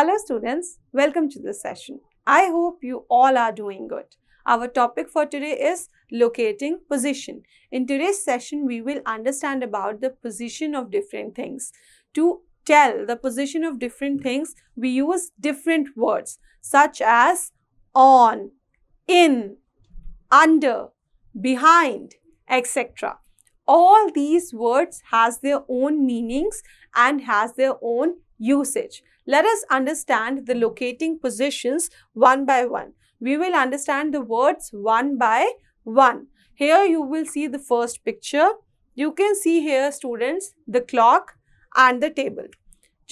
Hello students, welcome to this session. I hope you all are doing good. Our topic for today is locating position. In today's session, we will understand about the position of different things. To tell the position of different things, we use different words such as on, in, under, behind, etc. All these words has their own meanings and has their own usage. Let us understand the locating positions one by one. We will understand the words one by one. Here you will see the first picture. You can see here students the clock and the table.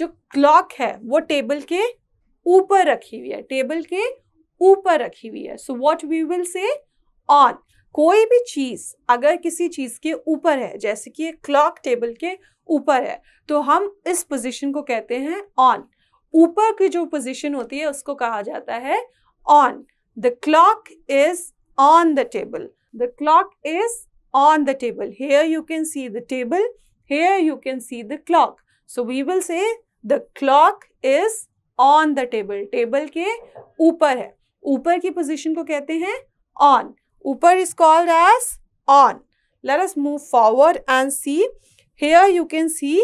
jo clock hai wo table ke upar rakhi hui hai table ke upar rakhi hui hai so what we will say on कोई भी चीज़ अगर किसी चीज़ के ऊपर है जैसे कि clock table के ऊपर है तो हम इस पोजीशन को कहते हैं ऑन ऊपर की जो पोजीशन होती है उसको कहा जाता है on the clock is on the table the clock is on the table here you can see the table here you can see the clock so we will say the clock is on the table table के ऊपर है ऊपर की position को कहते हैं on ऊपर is called as on let us move forward and see here you can see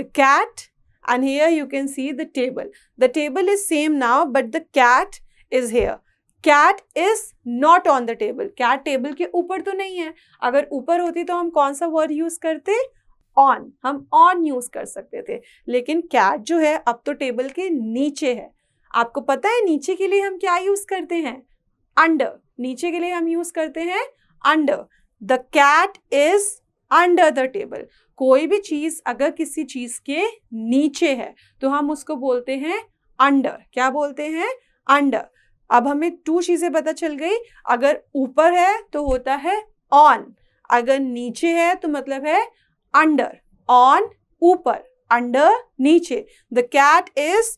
the cat and here you can see the table. The table is same now but the cat is here. Cat is not on the table cat table के ऊपर तो नहीं है अगर ऊपर होती तो हम कौन सा वर्ड यूज करते ऑन हम ऑन यूज कर सकते थे लेकिन कैट जो है अब तो टेबल के नीचे है आपको पता है नीचे के लिए हम क्या यूज करते हैं अंडर नीचे के लिए हम यूज करते हैं under the cat is under the table कोई भी चीज अगर किसी चीज के नीचे है तो हम उसको बोलते हैं अंडर क्या बोलते हैं अंडर अब हमें टू चीजें पता चल गई अगर ऊपर है तो होता है ऑन अगर नीचे है तो मतलब है अंडर ऑन ऊपर अंडर नीचे the cat is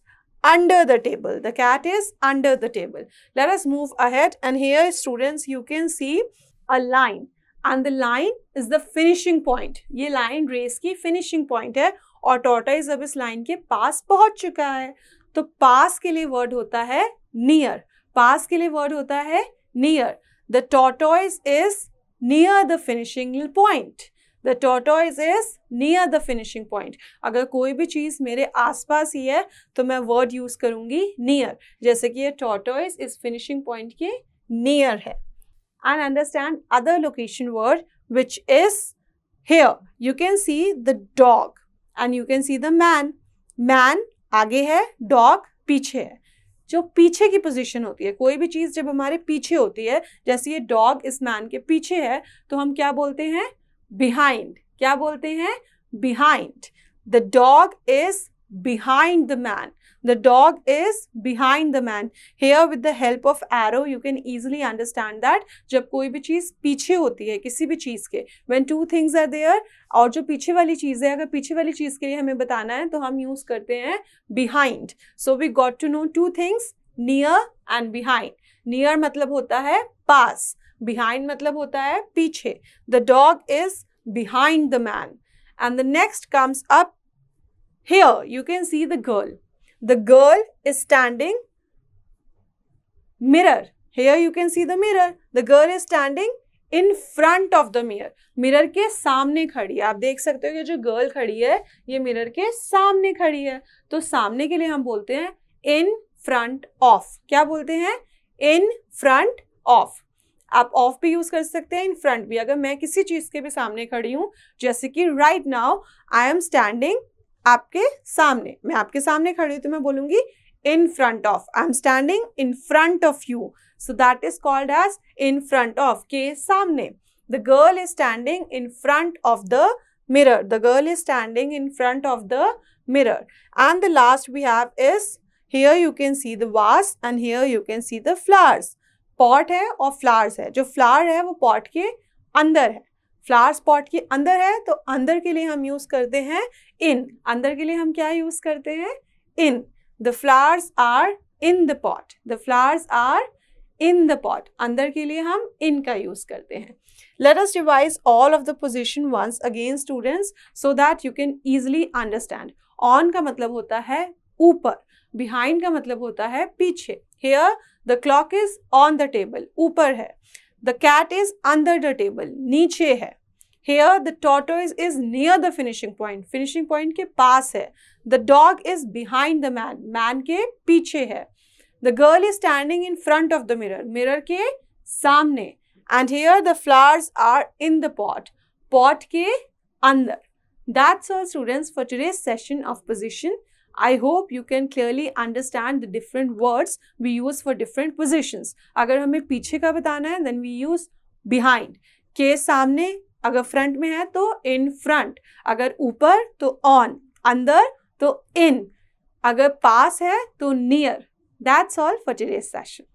under the table the cat is under the table let us move ahead and here students you can see a line and the line is the finishing point ये line race की finishing point है और tortoise अब इस line के पास पहुंच चुका है तो पास के लिए वर्ड होता है नियर पास के लिए वर्ड होता है near the tortoise is near the finishing point the tortoise is near the finishing point अगर कोई भी चीज़ मेरे आसपास ही है तो मैं वर्ड यूज़ करूंगी नियर जैसे कि ये टॉटॉइज इस फिनिशिंग पॉइंट के नियर है and understand other location word which is here. You can see the dog and you can see the man. Man आगे है dog पीछे है जो पीछे की पोजीशन होती है कोई भी चीज़ जब हमारे पीछे होती है जैसे ये डॉग इस मैन के पीछे है तो हम क्या बोलते हैं बिहाइंड क्या बोलते हैं behind the dog is behind the man The dog is behind the man. Here with the help of arrow you can easily understand that jab koi bhi cheez piche hoti hai kisi bhi cheez ke when two things are there aur jo piche wali cheez hai agar piche wali cheez ke liye hame batana hai to hum use karte hain behind. So we got to know two things near and behind. Near matlab hota hai pass behind matlab hota hai piche the dog is behind the man and the next comes up here you can see the girl the girl is standing mirror here you can see the mirror. The girl is standing in front of the mirror mirror के सामने खड़ी है आप देख सकते हो कि जो गर्ल खड़ी है ये मिरर के सामने खड़ी है तो सामने के लिए हम बोलते हैं इन फ्रंट ऑफ क्या बोलते हैं इन फ्रंट ऑफ आप ऑफ भी यूज कर सकते हैं इन फ्रंट भी अगर मैं किसी चीज के भी सामने खड़ी हूं जैसे कि right now I am standing आपके सामने मैं आपके सामने खड़ी हूँ तो मैं बोलूंगी in front of I am standing in front of you so that is called as in front of के सामने the girl is standing in front of the mirror the girl is standing in front of the mirror and the last we have is here you can see the vase and here you can see the flowers pot है और flowers है जो flower है वो pot के अंदर है flowers pot के अंदर है तो अंदर के लिए हम यूज़ करते हैं इन अंदर के लिए हम क्या यूज़ करते हैं in the flowers are in the pot the flowers are in the pot अंदर के लिए हम इन का यूज़ करते हैं let us revise all of the position once again students so that you can easily understand on का मतलब होता है ऊपर बिहाइंड का मतलब होता है पीछे here the clock is on the table ऊपर है The cat is under the table, नीचे है Here the tortoise is near the finishing point. Finishing point के पास है. The dog is behind the man. Man के पीछे है. The girl is standing in front of the mirror. Mirror के सामने. And here the flowers are in the pot. Pot के अंदर. That's all students for today's session of position I hope you can clearly understand the different words we use for different positions अगर हमें पीछे का बताना है then we use behind के सामने अगर फ्रंट में है तो इन फ्रंट अगर ऊपर तो ऑन अंदर तो इन अगर पास है तो near that's all for today's session